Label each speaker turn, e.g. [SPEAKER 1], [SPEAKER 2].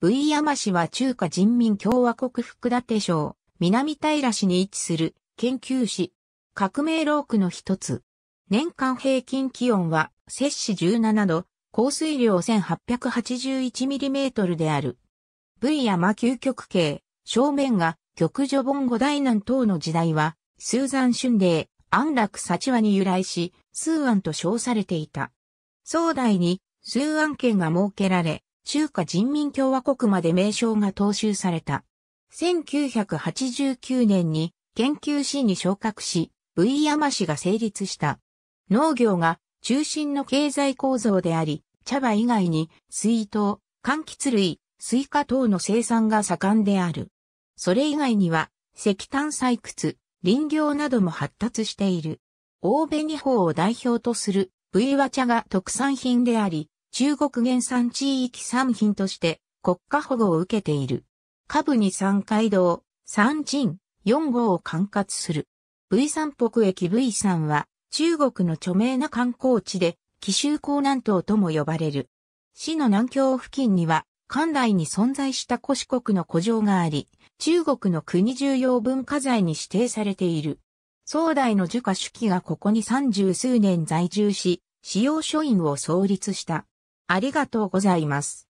[SPEAKER 1] 飯
[SPEAKER 2] 山市は中華人民共和国福建省、南平市に位置する研究市、革命ロークの一つ。年間平均気温は摂氏17度、降水量1 8 8 1トルである。V 山究極系、正面が極序盆五大南等の時代は、スーザン春霊、安楽幸和に由来し、スーアンと称されていた。壮大に、スーアン県が設けられ、中華人民共和国まで名称が踏襲された。1989年に研究士に昇格し、V 山氏が成立した。農業が中心の経済構造であり、茶葉以外に水筒、柑橘類、スイカ等の生産が盛んである。それ以外には石炭採掘、林業なども発達している。大紅法を代表とする V 和茶が特産品であり、中国原産地域産品として国家保護を受けている。下部に三街道、三鎮、四号を管轄する。V 山北駅 V 山は中国の著名な観光地で、紀州港南東とも呼ばれる。市の南京付近には、関内に存在した古四国の古城があり、中国の国重要文化財に指定されている。宋代の樹家主記がここに三十数年在住し、使用書院を創立した。ありがとうございます。